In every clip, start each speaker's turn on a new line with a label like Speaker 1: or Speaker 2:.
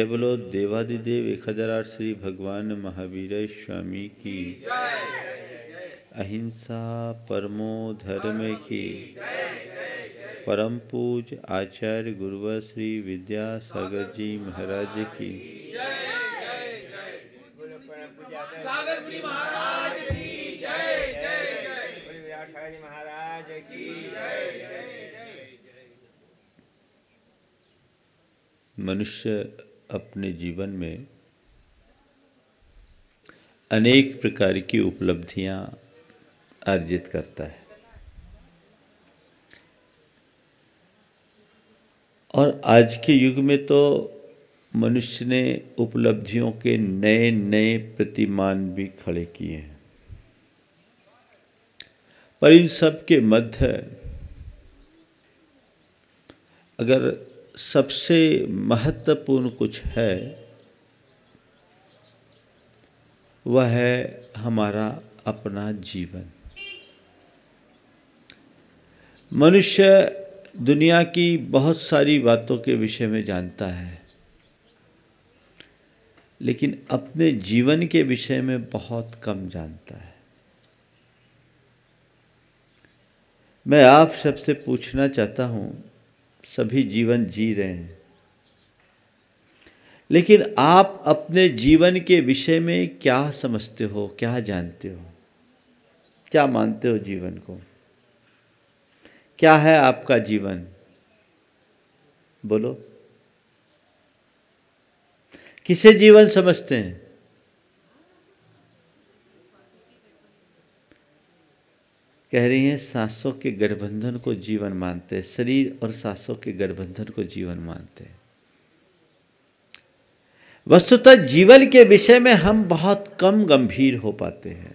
Speaker 1: जय बोलो देवादिदेव एक हजार आठ श्री भगवान महावीर स्वामी की अहिंसा परमो धर्म की परम पूज आचार्य गुरुवर श्री विद्यासागर जी महाराज की मनुष्य अपने जीवन में अनेक प्रकार की उपलब्धियां अर्जित करता है और आज के युग में तो मनुष्य ने उपलब्धियों के नए नए प्रतिमान भी खड़े किए हैं पर इन सब के मध्य अगर सबसे महत्वपूर्ण कुछ है वह है हमारा अपना जीवन मनुष्य दुनिया की बहुत सारी बातों के विषय में जानता है लेकिन अपने जीवन के विषय में बहुत कम जानता है मैं आप सबसे पूछना चाहता हूँ सभी जीवन जी रहे हैं लेकिन आप अपने जीवन के विषय में क्या समझते हो क्या जानते हो क्या मानते हो जीवन को क्या है आपका जीवन बोलो किसे जीवन समझते हैं कह रही हैं सांसों के गठबंधन को जीवन मानते हैं शरीर और सांसों के गठबंधन को जीवन मानते हैं वस्तुतः जीवन के विषय में हम बहुत कम गंभीर हो पाते हैं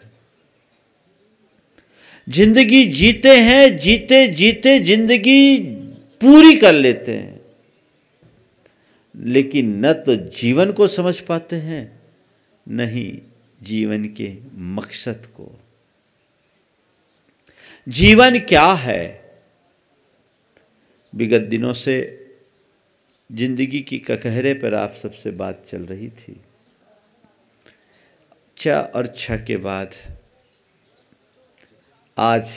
Speaker 1: जिंदगी जीते हैं जीते जीते जिंदगी पूरी कर लेते हैं लेकिन न तो जीवन को समझ पाते हैं न ही जीवन के मकसद को जीवन क्या है विगत दिनों से जिंदगी की ककहरे पर आप सबसे बात चल रही थी छ और छ के बाद आज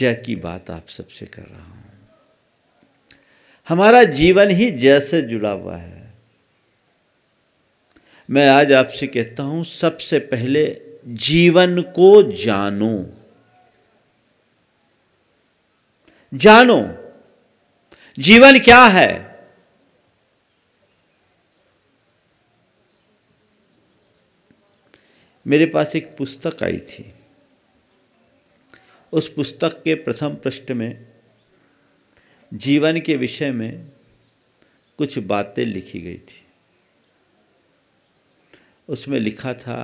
Speaker 1: ज की बात आप सबसे कर रहा हूं हमारा जीवन ही ज से जुड़ा हुआ है मैं आज आपसे कहता हूं सबसे पहले जीवन को जानो जानो जीवन क्या है मेरे पास एक पुस्तक आई थी उस पुस्तक के प्रथम पृष्ठ में जीवन के विषय में कुछ बातें लिखी गई थी उसमें लिखा था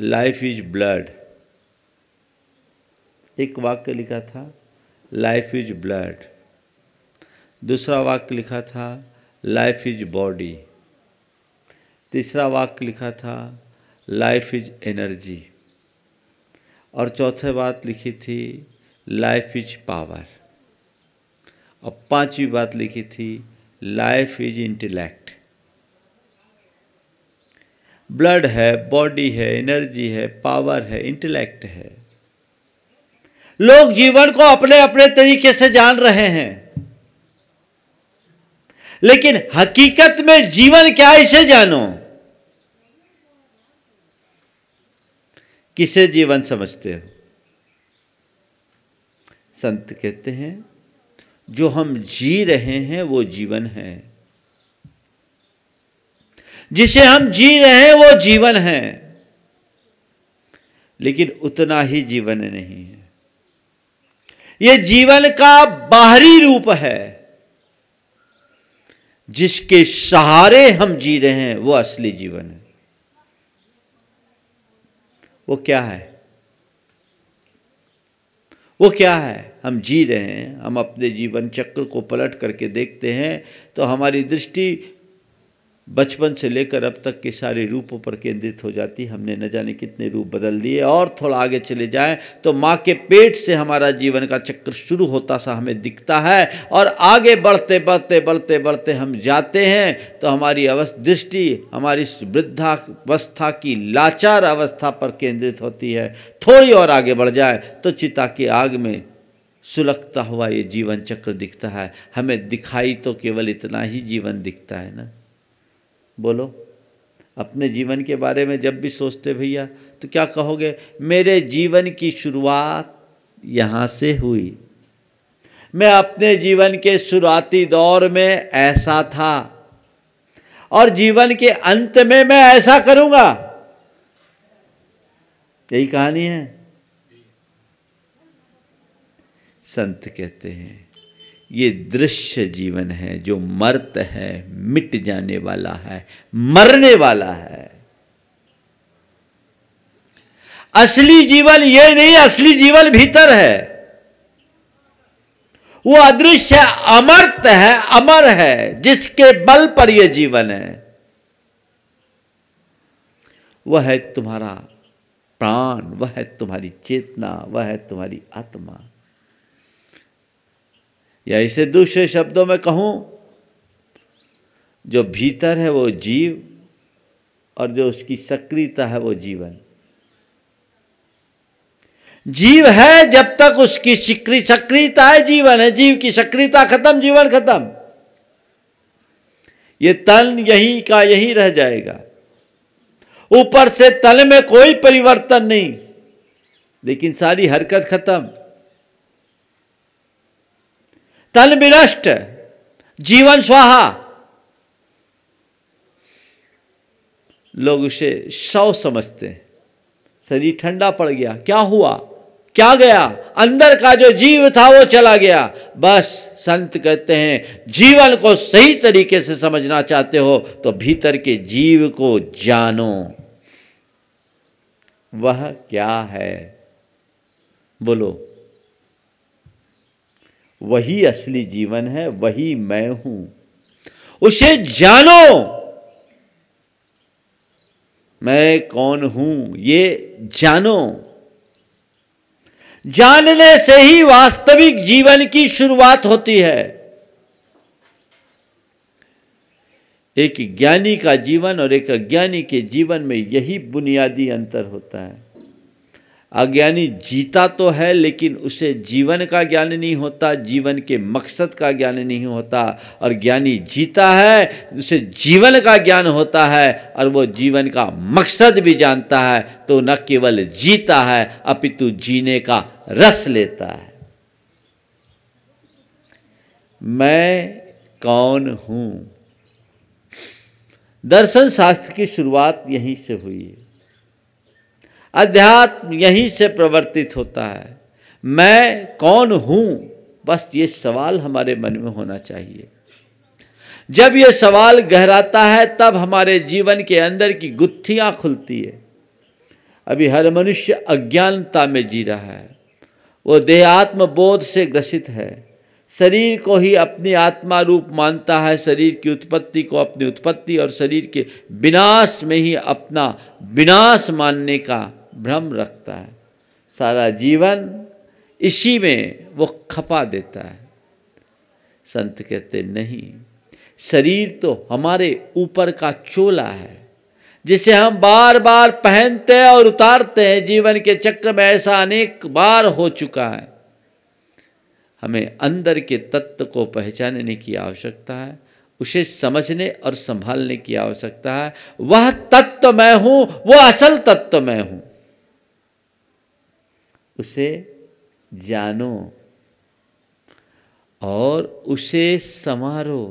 Speaker 1: लाइफ इज ब्लड एक वाक्य लिखा था लाइफ इज ब्लड दूसरा वाक्य लिखा था लाइफ इज बॉडी तीसरा वाक्य लिखा था लाइफ इज एनर्जी और चौथे बात लिखी थी लाइफ इज पावर और पांचवी बात लिखी थी लाइफ इज इंटेलेक्ट ब्लड है बॉडी है एनर्जी है पावर है इंटेलेक्ट है लोग जीवन को अपने अपने तरीके से जान रहे हैं लेकिन हकीकत में जीवन क्या है इसे जानो किसे जीवन समझते हो संत कहते हैं जो हम जी रहे हैं वो जीवन है जिसे हम जी रहे हैं वो जीवन है लेकिन उतना ही जीवन नहीं है ये जीवन का बाहरी रूप है जिसके सहारे हम जी रहे हैं वो असली जीवन है वो क्या है वो क्या है हम जी रहे हैं हम अपने जीवन चक्र को पलट करके देखते हैं तो हमारी दृष्टि बचपन से लेकर अब तक के सारे रूपों पर केंद्रित हो जाती हमने न जाने कितने रूप बदल दिए और थोड़ा आगे चले जाएं तो माँ के पेट से हमारा जीवन का चक्र शुरू होता सा हमें दिखता है और आगे बढ़ते बढ़ते बढ़ते बढ़ते हम जाते हैं तो हमारी अवस्थ दृष्टि हमारी वृद्धावस्था की लाचार अवस्था पर केंद्रित होती है थोड़ी और आगे बढ़ जाए तो चिता की आग में सुलगता हुआ ये जीवन चक्र दिखता है हमें दिखाई तो केवल इतना ही जीवन दिखता है ना बोलो अपने जीवन के बारे में जब भी सोचते भैया तो क्या कहोगे मेरे जीवन की शुरुआत यहाँ से हुई मैं अपने जीवन के शुरुआती दौर में ऐसा था और जीवन के अंत में मैं ऐसा करूँगा यही कहानी है संत कहते हैं ये दृश्य जीवन है जो मर्त है मिट जाने वाला है मरने वाला है असली जीवन ये नहीं असली जीवन भीतर है वो अदृश्य अमर्त है अमर है जिसके बल पर यह जीवन है वह है तुम्हारा प्राण वह है तुम्हारी चेतना वह है तुम्हारी आत्मा या इसे दूसरे शब्दों में कहूं जो भीतर है वो जीव और जो उसकी सक्रियता है वो जीवन जीव है जब तक उसकी सक्रियता है जीवन है जीव की सक्रियता खत्म जीवन खत्म ये तन यही का यही रह जाएगा ऊपर से तल में कोई परिवर्तन नहीं लेकिन सारी हरकत खत्म तन विनष्ट जीवन स्वाहा लोग उसे शव समझते शरीर ठंडा पड़ गया क्या हुआ क्या गया अंदर का जो जीव था वो चला गया बस संत कहते हैं जीवन को सही तरीके से समझना चाहते हो तो भीतर के जीव को जानो वह क्या है बोलो वही असली जीवन है वही मैं हूं उसे जानो मैं कौन हूं ये जानो जानने से ही वास्तविक जीवन की शुरुआत होती है एक ज्ञानी का जीवन और एक अज्ञानी के जीवन में यही बुनियादी अंतर होता है अज्ञानी जीता तो है लेकिन उसे जीवन का ज्ञान नहीं होता जीवन के मकसद का ज्ञान नहीं होता और ज्ञानी जीता है उसे जीवन का ज्ञान होता है और वो जीवन का मकसद भी जानता है तो न केवल जीता है अपितु जीने का रस लेता है मैं कौन हूं दर्शन शास्त्र की शुरुआत यहीं से हुई है अध्यात्म यहीं से प्रवर्तित होता है मैं कौन हूँ बस ये सवाल हमारे मन में होना चाहिए जब ये सवाल गहराता है तब हमारे जीवन के अंदर की गुत्थियाँ खुलती है अभी हर मनुष्य अज्ञानता में जी रहा है वो देहात्म बोध से ग्रसित है शरीर को ही अपनी आत्मा रूप मानता है शरीर की उत्पत्ति को अपनी उत्पत्ति और शरीर के विनाश में ही अपना विनाश मानने का भ्रम रखता है सारा जीवन इसी में वो खपा देता है संत कहते नहीं शरीर तो हमारे ऊपर का चोला है जिसे हम बार बार पहनते हैं और उतारते हैं जीवन के चक्र में ऐसा अनेक बार हो चुका है हमें अंदर के तत्व को पहचानने की आवश्यकता है उसे समझने और संभालने की आवश्यकता है वह तत्व मैं हूं वह असल तत्व मैं हूं उसे जानो और उसे संवारो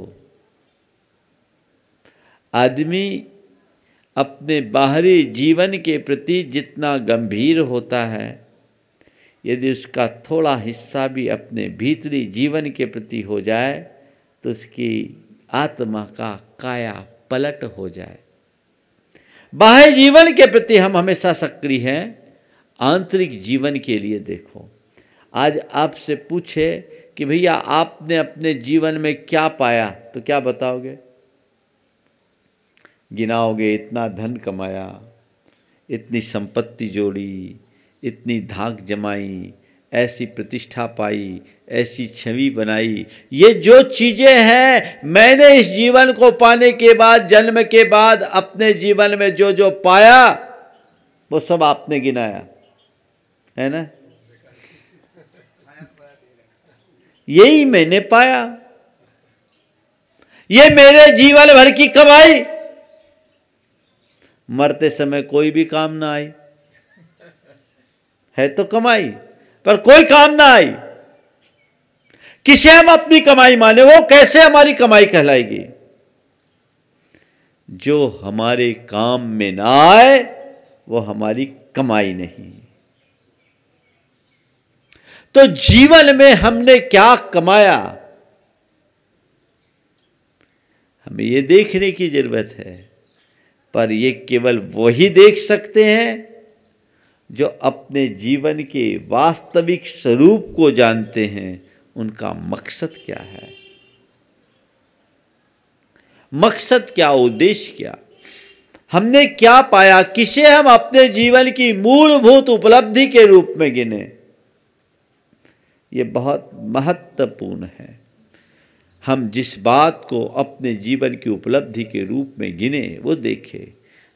Speaker 1: आदमी अपने बाहरी जीवन के प्रति जितना गंभीर होता है यदि उसका थोड़ा हिस्सा भी अपने भीतरी जीवन के प्रति हो जाए तो उसकी आत्मा का काया पलट हो जाए बाह्य जीवन के प्रति हम हमेशा सक्रिय हैं आंतरिक जीवन के लिए देखो आज आपसे पूछे कि भैया आपने अपने जीवन में क्या पाया तो क्या बताओगे गिनाओगे इतना धन कमाया इतनी संपत्ति जोड़ी इतनी धाक जमाई ऐसी प्रतिष्ठा पाई ऐसी छवि बनाई ये जो चीज़ें हैं मैंने इस जीवन को पाने के बाद जन्म के बाद अपने जीवन में जो जो पाया वो सब आपने गिनाया है ना यही मैंने पाया ये मेरे जीवन भर की कमाई मरते समय कोई भी काम ना आई है तो कमाई पर कोई काम ना आई किसे हम अपनी कमाई माने वो कैसे हमारी कमाई कहलाएगी जो हमारे काम में ना आए वो हमारी कमाई नहीं तो जीवन में हमने क्या कमाया हमें यह देखने की जरूरत है पर यह केवल वही देख सकते हैं जो अपने जीवन के वास्तविक स्वरूप को जानते हैं उनका मकसद क्या है मकसद क्या उद्देश्य क्या हमने क्या पाया किसे हम अपने जीवन की मूलभूत उपलब्धि के रूप में गिने ये बहुत महत्वपूर्ण है हम जिस बात को अपने जीवन की उपलब्धि के रूप में गिने वो देखें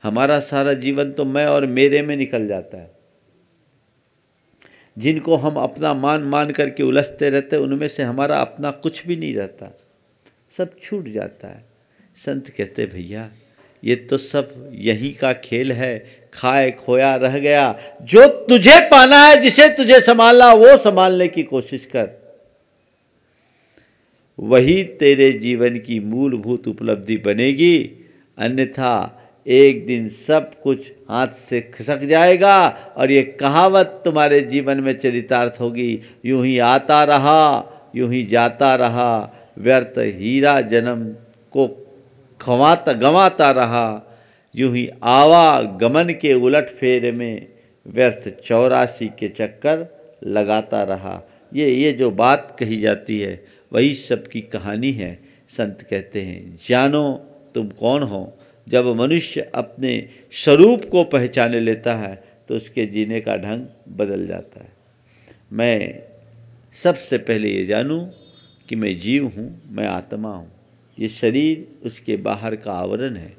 Speaker 1: हमारा सारा जीवन तो मैं और मेरे में निकल जाता है जिनको हम अपना मान मान करके उलझते रहते उनमें से हमारा अपना कुछ भी नहीं रहता सब छूट जाता है संत कहते भैया ये तो सब यहीं का खेल है खाए खोया रह गया जो तुझे पाना है जिसे तुझे संभालना वो संभालने की कोशिश कर वही तेरे जीवन की मूलभूत उपलब्धि बनेगी अन्यथा एक दिन सब कुछ हाथ से खिसक जाएगा और ये कहावत तुम्हारे जीवन में चरितार्थ होगी यूं ही आता रहा यूं ही जाता रहा व्यर्थ हीरा जन्म को खवाता गंवाता रहा यूं ही आवागमन के उलट फेर में व्यर्थ चौरासी के चक्कर लगाता रहा ये ये जो बात कही जाती है वही सबकी कहानी है संत कहते हैं जानो तुम कौन हो जब मनुष्य अपने स्वरूप को पहचाने लेता है तो उसके जीने का ढंग बदल जाता है मैं सबसे पहले ये जानूं कि मैं जीव हूँ मैं आत्मा हूँ ये शरीर उसके बाहर का आवरण है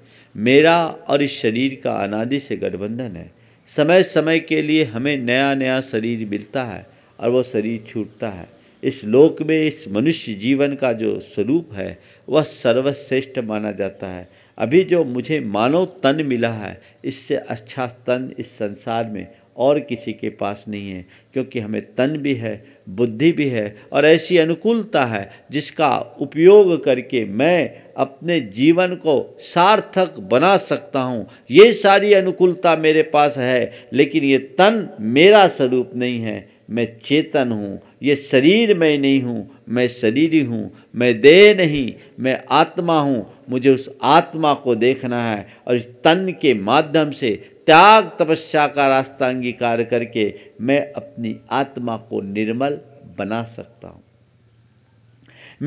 Speaker 1: मेरा और इस शरीर का अनादि से गठबंधन है समय समय के लिए हमें नया नया शरीर मिलता है और वो शरीर छूटता है इस लोक में इस मनुष्य जीवन का जो स्वरूप है वह सर्वश्रेष्ठ माना जाता है अभी जो मुझे मानव तन मिला है इससे अच्छा तन इस संसार में और किसी के पास नहीं है क्योंकि हमें तन भी है बुद्धि भी है और ऐसी अनुकूलता है जिसका उपयोग करके मैं अपने जीवन को सार्थक बना सकता हूँ ये सारी अनुकूलता मेरे पास है लेकिन ये तन मेरा स्वरूप नहीं है मैं चेतन हूँ ये शरीर मैं नहीं हूँ मैं शरीर ही हूँ मैं देह नहीं मैं आत्मा हूँ मुझे उस आत्मा को देखना है और इस तन के माध्यम से त्याग तपस्या का रास्ता अंगीकार करके मैं अपनी आत्मा को निर्मल बना सकता हूँ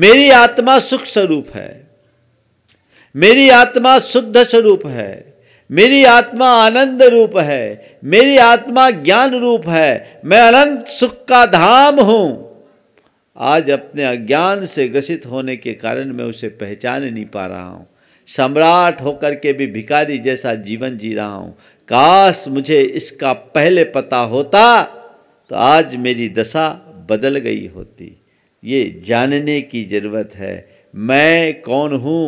Speaker 1: मेरी आत्मा सुख स्वरूप है मेरी आत्मा शुद्ध स्वरूप है मेरी आत्मा आनंद रूप है मेरी आत्मा ज्ञान रूप है मैं अनंत सुख का धाम हूँ आज अपने अज्ञान से ग्रसित होने के कारण मैं उसे पहचान नहीं पा रहा हूँ सम्राट होकर के भी भिखारी जैसा जीवन जी रहा हूँ काश मुझे इसका पहले पता होता तो आज मेरी दशा बदल गई होती ये जानने की ज़रूरत है मैं कौन हूँ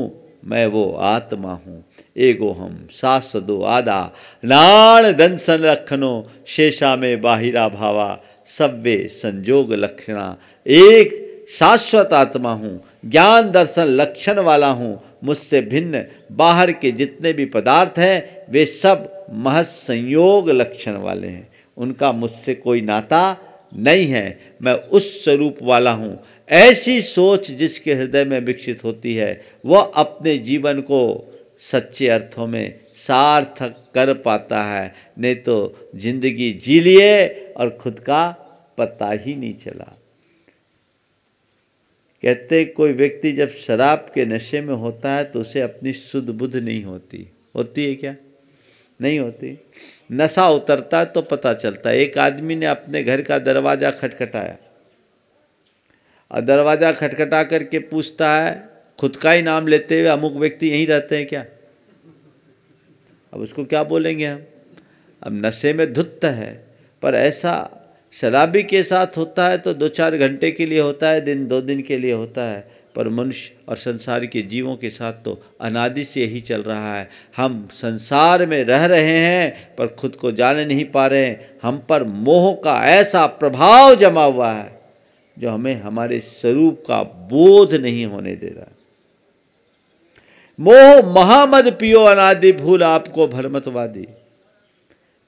Speaker 1: मैं वो आत्मा हूँ एगो हम सास दो आदा नाण दंसन रखनो शेषा में बाहिरा भावा सव्वे संजोग लक्षणा एक शाश्वत आत्मा हूँ ज्ञान दर्शन लक्षण वाला हूँ मुझसे भिन्न बाहर के जितने भी पदार्थ हैं वे सब महज संयोग लक्षण वाले हैं उनका मुझसे कोई नाता नहीं है मैं उस स्वरूप वाला हूँ ऐसी सोच जिसके हृदय में विकसित होती है वह अपने जीवन को सच्चे अर्थों में सार्थक कर पाता है नहीं तो जिंदगी जी लिए और खुद का पता ही नहीं चला कहते कोई व्यक्ति जब शराब के नशे में होता है तो उसे अपनी शुद्ध बुद्ध नहीं होती होती है क्या नहीं होती नशा उतरता है तो पता चलता है एक आदमी ने अपने घर का दरवाज़ा खटखटाया और दरवाज़ा खटखटा करके पूछता है खुद का ही नाम लेते हुए अमुक व्यक्ति यहीं रहते हैं क्या अब उसको क्या बोलेंगे हम अब नशे में धुत्त है पर ऐसा शराबी के साथ होता है तो दो चार घंटे के लिए होता है दिन दो दिन के लिए होता है पर मनुष्य और संसार के जीवों के साथ तो अनादि से यही चल रहा है हम संसार में रह रहे हैं पर खुद को जाने नहीं पा रहे हैं हम पर मोह का ऐसा प्रभाव जमा हुआ है जो हमें हमारे स्वरूप का बोध नहीं होने दे रहा मोह महामद पियो अनादि भूल आपको भरमतवादी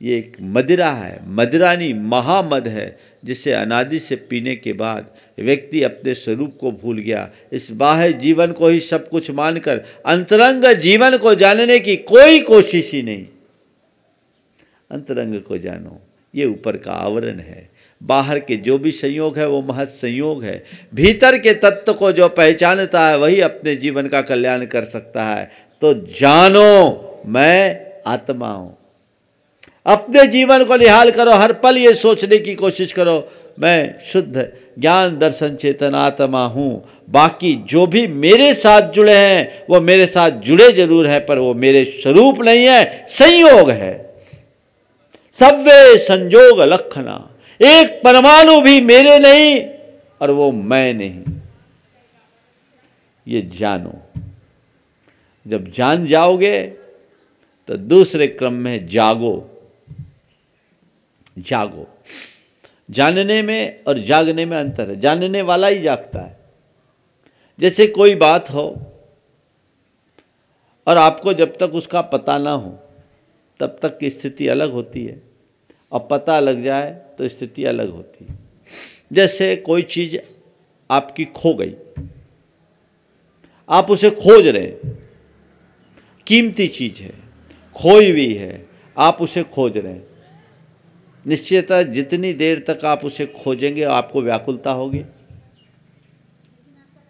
Speaker 1: ये एक मदिरा है मदिरानी महामद है जिसे अनादि से पीने के बाद व्यक्ति अपने स्वरूप को भूल गया इस बाह्य जीवन को ही सब कुछ मानकर अंतरंग जीवन को जानने की कोई कोशिश ही नहीं अंतरंग को जानो ये ऊपर का आवरण है बाहर के जो भी संयोग है वो महज संयोग है भीतर के तत्व को जो पहचानता है वही अपने जीवन का कल्याण कर सकता है तो जानो मैं आत्मा हूं अपने जीवन को निहाल करो हर पल ये सोचने की कोशिश करो मैं शुद्ध ज्ञान दर्शन चेतन आत्मा हूं बाकी जो भी मेरे साथ जुड़े हैं वो मेरे साथ जुड़े जरूर हैं पर वो मेरे स्वरूप नहीं है संयोग है सब वे संयोग लखना एक परमाणु भी मेरे नहीं और वो मैं नहीं ये जानो जब जान जाओगे तो दूसरे क्रम में जागो जागो जानने में और जागने में अंतर है जानने वाला ही जागता है जैसे कोई बात हो और आपको जब तक उसका पता ना हो तब तक की स्थिति अलग होती है और पता लग जाए तो स्थिति अलग होती है जैसे कोई चीज़ आपकी खो गई आप उसे खोज रहे कीमती चीज़ है खोई हुई है आप उसे खोज रहे हैं निश्चयता जितनी देर तक आप उसे खोजेंगे आपको व्याकुलता होगी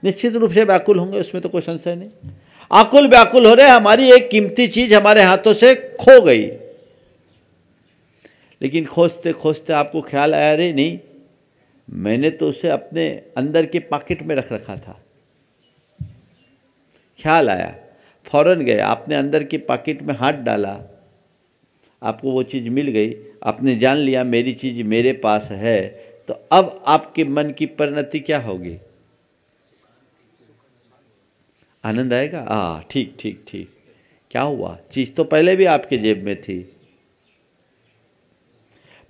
Speaker 1: निश्चित रूप से व्याकुल होंगे उसमें तो कोई संशय नहीं आकुल व्याकुल हो रहे हमारी एक कीमती चीज़ हमारे हाथों से खो गई लेकिन खोजते खोजते आपको ख्याल आया अरे नहीं मैंने तो उसे अपने अंदर के पॉकेट में रख रखा था ख्याल आया फौरन गए आपने अंदर के पॉकेट में हाथ डाला आपको वो चीज़ मिल गई आपने जान लिया मेरी चीज़ मेरे पास है तो अब आपके मन की परिणति क्या होगी आनंद आएगा हाँ ठीक ठीक ठीक क्या हुआ चीज़ तो पहले भी आपके जेब में थी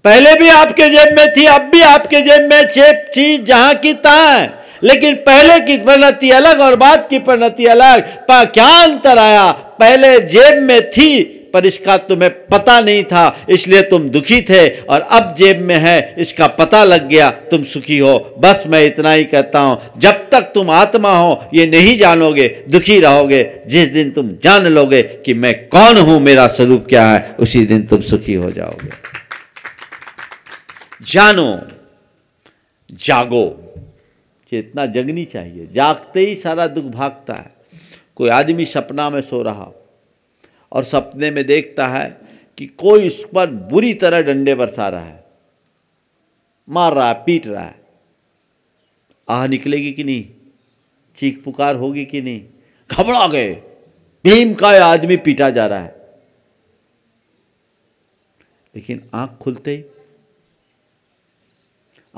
Speaker 1: पहले भी आपके जेब में थी अब भी आपके जेब में चेप चीज जहां की तहा है लेकिन पहले की प्रणति अलग और बाद की प्रणति अलग पर क्या अंतर आया पहले जेब में थी पर इसका तुम्हें पता नहीं था इसलिए तुम दुखी थे और अब जेब में है इसका पता लग गया तुम सुखी हो बस मैं इतना ही कहता हूं जब तक तुम आत्मा हो ये नहीं जानोगे दुखी रहोगे जिस दिन तुम जान लोगे कि मैं कौन हूं मेरा स्वरूप क्या है उसी दिन तुम सुखी हो जाओगे जानो जागो चेतना जगनी चाहिए जागते ही सारा दुख भागता है कोई आदमी सपना में सो रहा और सपने में देखता है कि कोई उस पर बुरी तरह डंडे बरसा रहा है मार रहा है पीट रहा है आह निकलेगी कि नहीं चीख पुकार होगी कि नहीं घबरा गए भीम का आदमी पीटा जा रहा है लेकिन आंख खुलते ही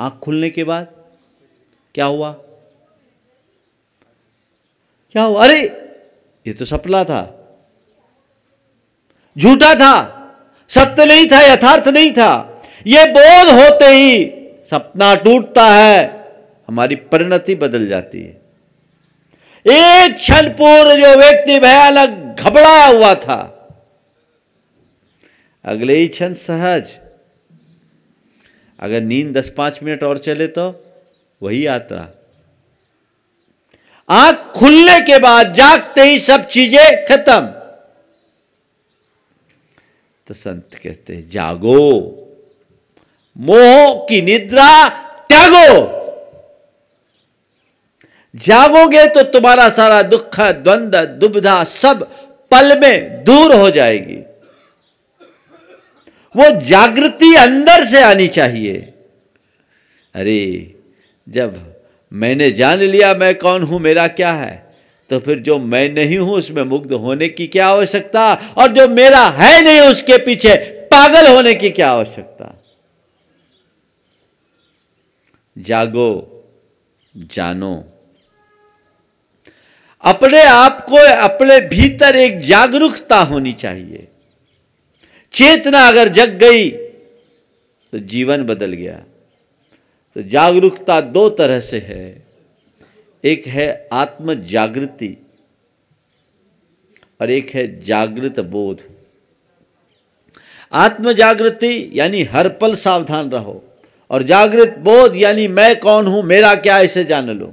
Speaker 1: आंख खुलने के बाद क्या हुआ क्या हुआ अरे ये तो सपना था झूठा था सत्य नहीं था यथार्थ नहीं था ये बोध होते ही सपना टूटता है हमारी परिणति बदल जाती है एक क्षण पूर्व जो व्यक्ति भयानक घबराया हुआ था अगले ही क्षण सहज अगर नींद दस पांच मिनट और चले तो वही यात्रा आंख खुलने के बाद जागते ही सब चीजें खत्म तो संत कहते हैं जागो मोह की निद्रा त्यागो जागोगे तो तुम्हारा सारा दुख द्वंद्व दुविधा सब पल में दूर हो जाएगी वो जागृति अंदर से आनी चाहिए अरे जब मैंने जान लिया मैं कौन हूं मेरा क्या है तो फिर जो मैं नहीं हूं उसमें मुग्ध होने की क्या आवश्यकता और जो मेरा है नहीं उसके पीछे पागल होने की क्या आवश्यकता जागो जानो अपने आप को अपने भीतर एक जागरूकता होनी चाहिए चेतना अगर जग गई तो जीवन बदल गया तो जागरूकता दो तरह से है एक है आत्म जागृति और एक है जागृत बोध आत्म जागृति यानी हर पल सावधान रहो और जागृत बोध यानी मैं कौन हूं मेरा क्या इसे जान लो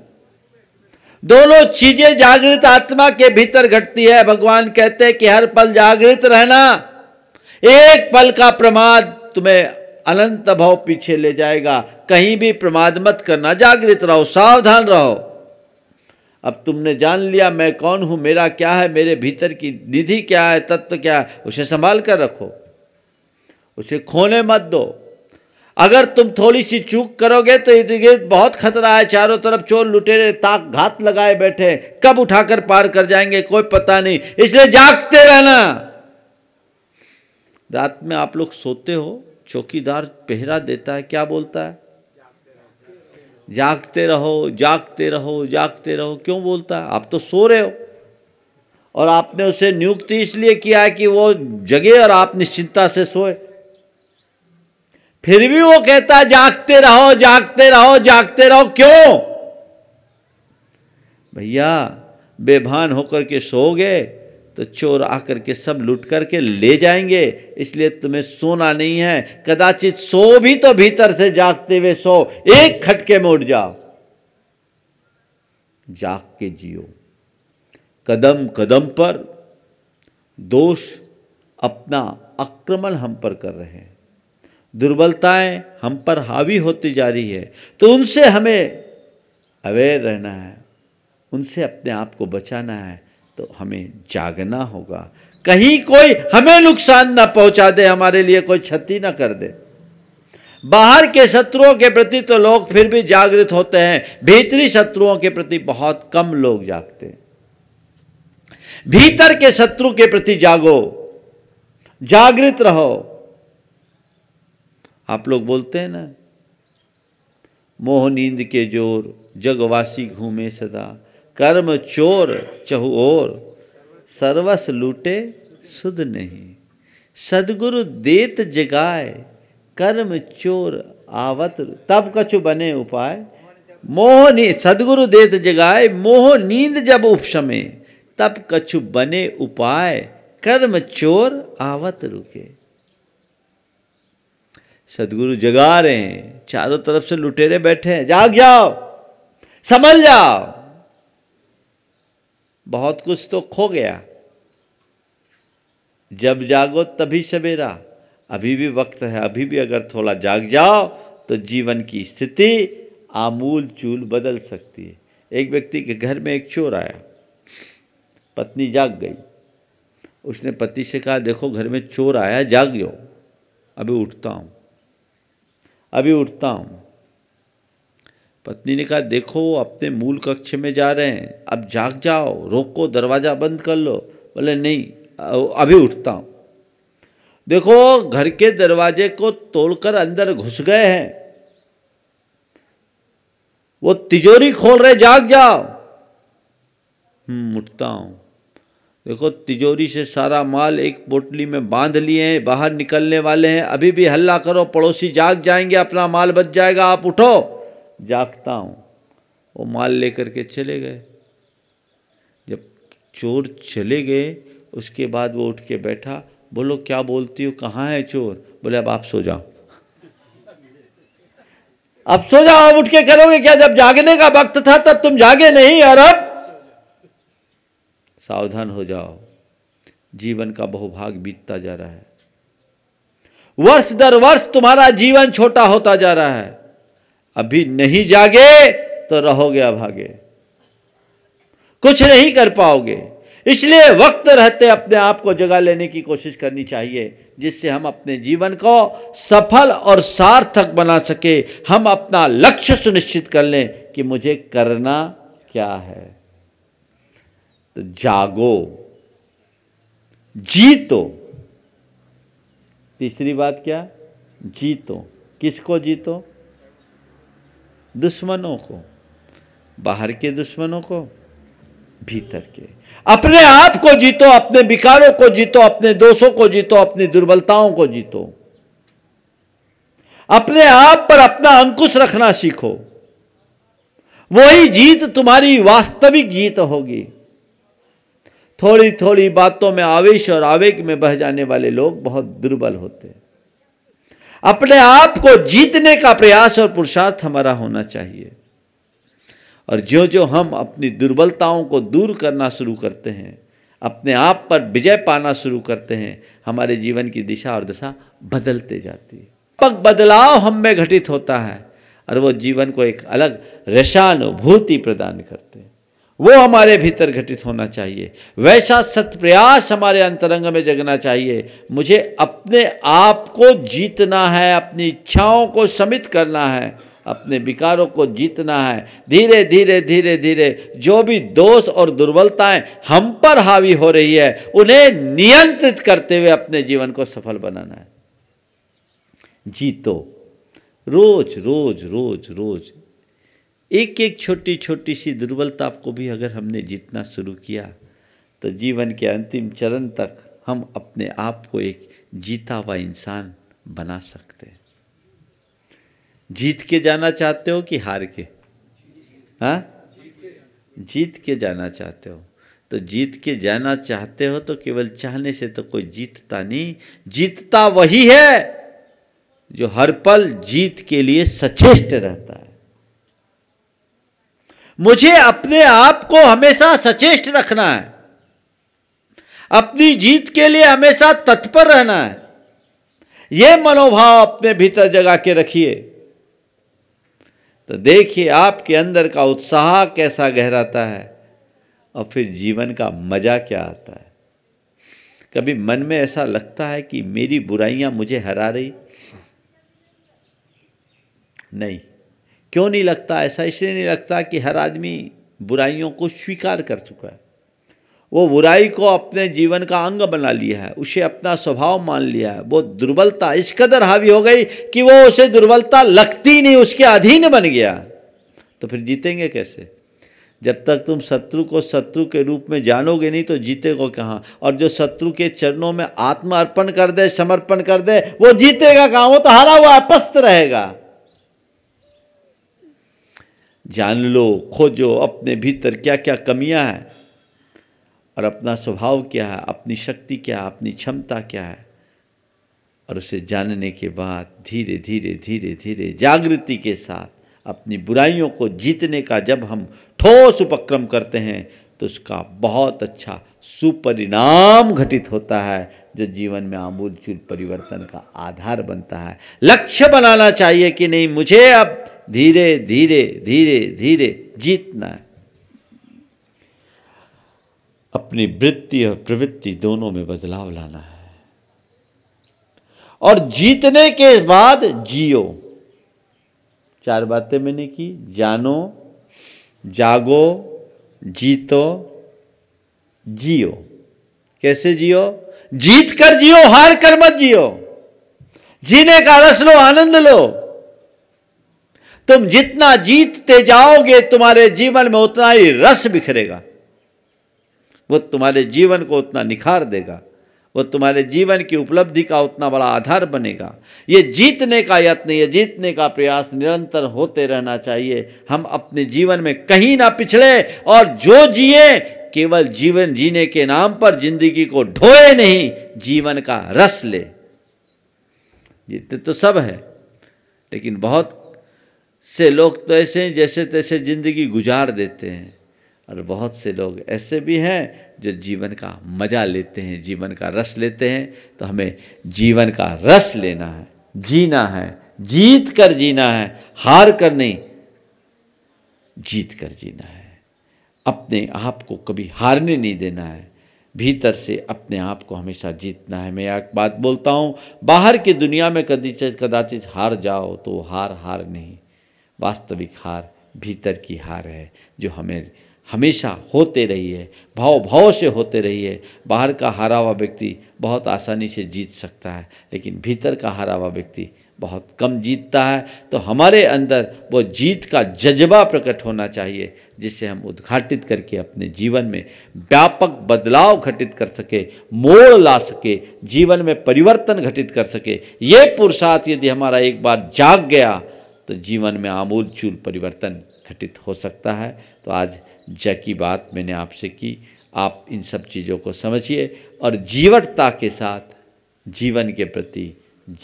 Speaker 1: दोनों चीजें जागृत आत्मा के भीतर घटती है भगवान कहते हैं कि हर पल जागृत रहना एक पल का प्रमाद तुम्हें अनंत भाव पीछे ले जाएगा कहीं भी प्रमाद मत करना जागृत रहो सावधान रहो अब तुमने जान लिया मैं कौन हूं मेरा क्या है मेरे भीतर की निधि क्या है तत्व क्या है उसे संभाल कर रखो उसे खोने मत दो अगर तुम थोड़ी सी चूक करोगे तो इर्द गिर्द बहुत खतरा है चारों तरफ चोर लुटेरे ताक घात लगाए बैठे कब उठाकर पार कर जाएंगे कोई पता नहीं इसलिए जागते रहना रात में आप लोग सोते हो चौकीदार पहरा देता है क्या बोलता है जागते रहो जागते रहो जागते रहो क्यों बोलता है आप तो सो रहे हो और आपने उसे नियुक्ति इसलिए किया है कि वो जगे और आप निश्चिंता से सोए फिर भी वो कहता है जागते रहो जागते रहो जागते रहो क्यों भैया बेभान होकर के सो गए तो चोर आकर के सब लूट करके ले जाएंगे इसलिए तुम्हें सोना नहीं है कदाचित सो भी तो भीतर से जागते हुए सो एक खटके में उठ जाओ जाग के जियो कदम कदम पर दोष अपना आक्रमण हम पर कर रहे हैं दुर्बलताएं हम पर हावी होती जा रही है तो उनसे हमें अवेयर रहना है उनसे अपने आप को बचाना है तो हमें जागना होगा कहीं कोई हमें नुकसान ना पहुंचा दे हमारे लिए कोई क्षति ना कर दे बाहर के शत्रुओं के प्रति तो लोग फिर भी जागृत होते हैं भीतरी शत्रुओं के प्रति बहुत कम लोग जागते भीतर के शत्रु के प्रति जागो जागृत रहो आप लोग बोलते हैं ना मोह नींद के जोर जगवासी घूमे सदा कर्म चोर चहु और सर्वस लूटे सुध नहीं सदगुरु देत जगाए कर्म चोर आवत तब कछु बने उपाय मोह नी सदगुरु देत जगाए मोह नींद जब उपशमे तब कछु बने उपाय कर्म चोर आवत रुके सदगुरु जगा रहे हैं चारों तरफ से लुटेरे बैठे हैं जाग जाओ संभल जाओ बहुत कुछ तो खो गया जब जागो तभी सवेरा अभी भी वक्त है अभी भी अगर थोड़ा जाग जाओ तो जीवन की स्थिति आमूल चूल बदल सकती है एक व्यक्ति के घर में एक चोर आया पत्नी जाग गई उसने पति से कहा देखो घर में चोर आया जाग जाओ अभी उठता हूँ अभी उठता हूँ पत्नी ने कहा देखो अपने मूल कक्ष में जा रहे हैं अब जाग जाओ रोको दरवाज़ा बंद कर लो बोले नहीं अभी उठता हूँ देखो घर के दरवाजे को तोड़कर अंदर घुस गए हैं वो तिजोरी खोल रहे जाग जाओ हम्म उठता हूँ देखो तिजोरी से सारा माल एक बोटली में बांध लिए हैं बाहर निकलने वाले हैं अभी भी हल्ला करो पड़ोसी जाग जाएंगे अपना माल बच जाएगा आप उठो जागता हूँ वो माल लेकर के चले गए जब चोर चले गए उसके बाद वो उठ के बैठा बोलो क्या बोलती हो कहाँ है चोर बोले अब आप सो जाओ अब सो जाओ अब उठ के करोगे क्या जब जागने का वक्त था तब तुम जागे नहीं और अब सावधान हो जाओ जीवन का बहुभाग बीतता जा रहा है वर्ष दर वर्ष तुम्हारा जीवन छोटा होता जा रहा है अभी नहीं जागे तो रहोगे अभागे कुछ नहीं कर पाओगे इसलिए वक्त रहते अपने आप को जगा लेने की कोशिश करनी चाहिए जिससे हम अपने जीवन को सफल और सार्थक बना सके हम अपना लक्ष्य सुनिश्चित कर लें कि मुझे करना क्या है तो जागो जीतो तीसरी बात क्या जीतो किसको जीतो दुश्मनों को बाहर के दुश्मनों को भीतर के अपने आप को जीतो अपने विकारों को जीतो अपने दोषों को जीतो अपनी दुर्बलताओं को जीतो अपने आप पर अपना अंकुश रखना सीखो वही जीत तुम्हारी वास्तविक जीत होगी थोड़ी थोड़ी बातों में आवेश और आवेग में बह जाने वाले लोग बहुत दुर्बल होते हैं अपने आप को जीतने का प्रयास और पुरुषार्थ हमारा होना चाहिए और जो जो हम अपनी दुर्बलताओं को दूर करना शुरू करते हैं अपने आप पर विजय पाना शुरू करते हैं हमारे जीवन की दिशा और दशा बदलते जाती है पग बदलाव हम में घटित होता है और वो जीवन को एक अलग रसानुभूति प्रदान करते हैं वो हमारे भीतर घटित होना चाहिए वैसा सत्प्रयास हमारे अंतरंग में जगना चाहिए मुझे अपने आप को जीतना है अपनी इच्छाओं को समित करना है अपने विकारों को जीतना है धीरे धीरे धीरे धीरे जो भी दोष और दुर्बलताएं हम पर हावी हो रही है उन्हें नियंत्रित करते हुए अपने जीवन को सफल बनाना है जीतो रोज रोज रोज रोज एक एक छोटी छोटी सी दुर्बलता को भी अगर हमने जीतना शुरू किया तो जीवन के अंतिम चरण तक हम अपने आप को एक जीता हुआ इंसान बना सकते हैं जीत के जाना चाहते हो कि हार के हाँ जीत के जाना चाहते हो तो जीत के जाना चाहते हो तो केवल चाहने से तो कोई जीतता नहीं जीतता वही है जो हर पल जीत के लिए सचेष्ट रहता है मुझे अपने आप को हमेशा सचेष्ट रखना है अपनी जीत के लिए हमेशा तत्पर रहना है यह मनोभाव अपने भीतर जगा के रखिए तो देखिए आपके अंदर का उत्साह कैसा गहराता है और फिर जीवन का मजा क्या आता है कभी मन में ऐसा लगता है कि मेरी बुराइयां मुझे हरा रही नहीं क्यों नहीं लगता ऐसा इसलिए नहीं लगता कि हर आदमी बुराइयों को स्वीकार कर चुका है वो बुराई को अपने जीवन का अंग बना लिया है उसे अपना स्वभाव मान लिया है वो दुर्बलता इस कदर हावी हो गई कि वो उसे दुर्बलता लगती नहीं उसके अधीन बन गया तो फिर जीतेंगे कैसे जब तक तुम शत्रु को शत्रु के रूप में जानोगे नहीं तो जीतेगो कहाँ और जो शत्रु के चरणों में आत्मा अर्पण कर दे समर्पण कर दे वो जीतेगा कहाँ वो तो हरा हुआ अपस्त रहेगा जान लो खोजो अपने भीतर क्या क्या कमियां हैं और अपना स्वभाव क्या है अपनी शक्ति क्या है अपनी क्षमता क्या है और उसे जानने के बाद धीरे धीरे धीरे धीरे जागृति के साथ अपनी बुराइयों को जीतने का जब हम ठोस उपक्रम करते हैं तो उसका बहुत अच्छा सुपरिणाम घटित होता है जो जीवन में आमूलचूल परिवर्तन का आधार बनता है लक्ष्य बनाना चाहिए कि नहीं मुझे अब धीरे धीरे धीरे धीरे जीतना है अपनी वृत्ति और प्रवृत्ति दोनों में बदलाव लाना है और जीतने के बाद जियो चार बातें मैंने की जानो जागो जीतो जियो कैसे जियो जीत कर जियो हार कर मत जियो जीने का रस लो आनंद लो तुम जितना जीतते जाओगे तुम्हारे जीवन में उतना ही रस बिखरेगा वो तुम्हारे जीवन को उतना निखार देगा वो तुम्हारे जीवन की उपलब्धि का उतना बड़ा आधार बनेगा ये जीतने का यत्न ये जीतने का प्रयास निरंतर होते रहना चाहिए हम अपने जीवन में कहीं ना पिछड़े और जो जिए केवल जीवन जीने के नाम पर जिंदगी को ढोए नहीं जीवन का रस ले जीते तो सब है लेकिन बहुत से लोग तो ऐसे हैं जैसे तैसे ज़िंदगी गुजार देते हैं और बहुत से लोग ऐसे भी हैं जो जीवन का मज़ा लेते हैं जीवन का रस लेते हैं तो हमें जीवन का रस लेना है जीना है जीत कर जीना है हार कर नहीं जीत कर जीना है अपने आप को कभी हारने नहीं देना है भीतर से अपने आप को हमेशा जीतना है मैं एक बात बोलता हूँ बाहर की दुनिया में कदी कदाचित हार जाओ तो हार हार नहीं वास्तविक हार भीतर की हार है जो हमें हमेशा होते रही है भाव भाव से होते रही है बाहर का हारा हुआ व्यक्ति बहुत आसानी से जीत सकता है लेकिन भीतर का हारा हुआ व्यक्ति बहुत कम जीतता है तो हमारे अंदर वो जीत का जज्बा प्रकट होना चाहिए जिससे हम उद्घाटित करके अपने जीवन में व्यापक बदलाव घटित कर सके मोड़ ला सके जीवन में परिवर्तन घटित कर सके ये पुरुषार्थ यदि हमारा एक बार जाग गया तो जीवन में आमूल चूल परिवर्तन घटित हो सकता है तो आज जय की बात मैंने आपसे की आप इन सब चीज़ों को समझिए और जीवटता के साथ जीवन के प्रति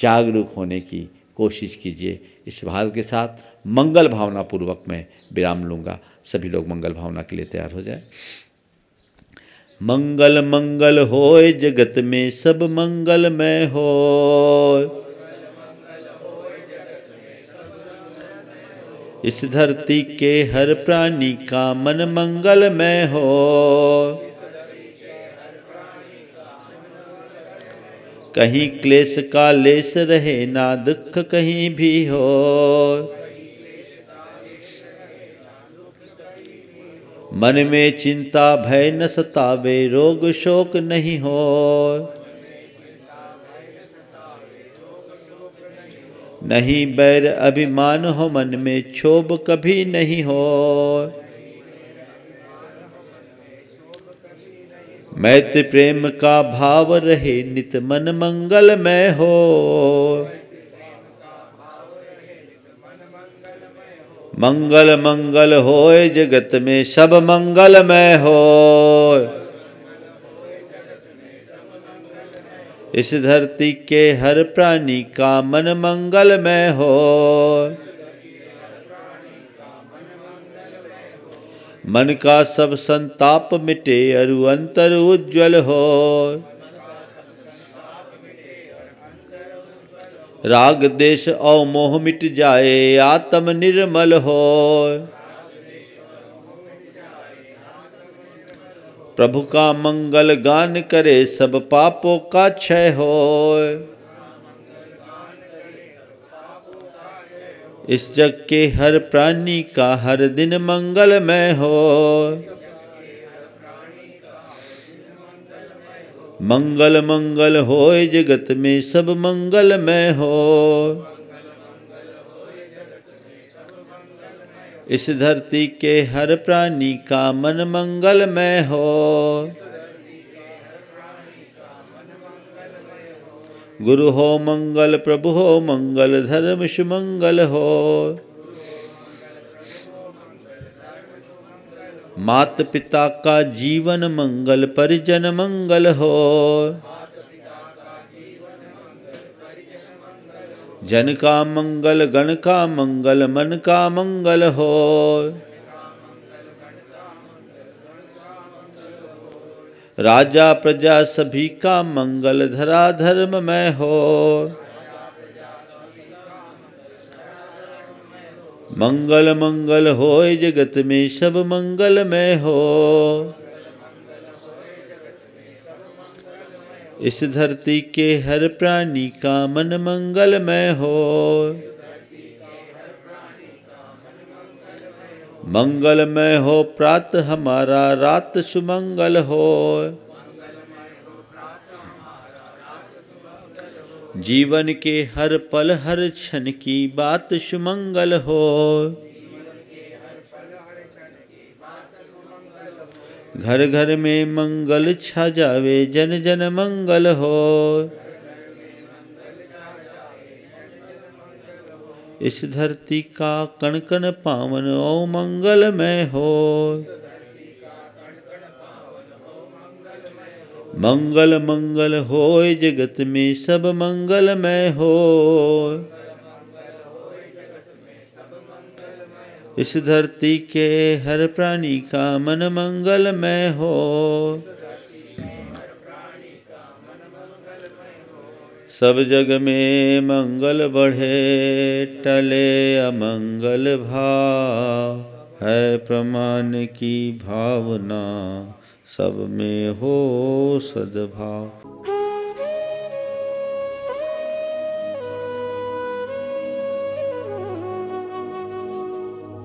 Speaker 1: जागरूक होने की कोशिश कीजिए इस भाव के साथ मंगल भावना पूर्वक मैं विराम लूँगा सभी लोग मंगल भावना के लिए तैयार हो जाए मंगल मंगल होए जगत में सब मंगलमय हो इस धरती के हर प्राणी का मन मंगलमय हो कहीं क्लेश का लेस रहे ना दुख कहीं भी हो मन में चिंता भय न सतावे रोग शोक नहीं हो नहीं बैर अभिमान हो मन में क्षोभ कभी नहीं हो मैत्र प्रेम का भाव रहे नित मन मंगल में हो मंगल मंगल होए जगत में सब मंगल में हो इस धरती के हर प्राणी का मन मंगलमय हो मन का सब संताप मिटे अरु अंतर उज्जवल हो राग देश और मोह मिट जाए आत्म निर्मल हो प्रभु का मंगल गान करे सब पापों का क्षय हो इस जग के हर प्राणी का हर दिन मंगलमय हो मंगल मंगल होए जगत में सब मंगलमय हो इस धरती के हर प्राणी का मन मंगलमय हो गुरु हो मंगल प्रभु हो मंगल धर्म सुमंगल हो मात पिता का जीवन मंगल परिजन मंगल हो जन का मंगल गण का मंगल मन का मंगल हो राजा प्रजा सभी का मंगल धरा धर्म में हो मंगल मंगल हो जगत में सब मंगल में हो इस धरती के हर प्राणी का मन मंगलमय हो मंगलमय हो प्रात हमारा रात सुमंगल हो जीवन के हर पल हर क्षण की बात सुमंगल हो घर घर में मंगल छा जावे जन जन मंगल हो इस धरती का कण कण पावन ओ मंगलमय हो मंगल मंगल होय जगत में सब मंगलमय हो इस धरती के हर प्राणी का मन मंगलमय हो सब जग में मंगल बढ़े टले अमंगल भाव है प्रमाण की भावना सब में हो सद्भाव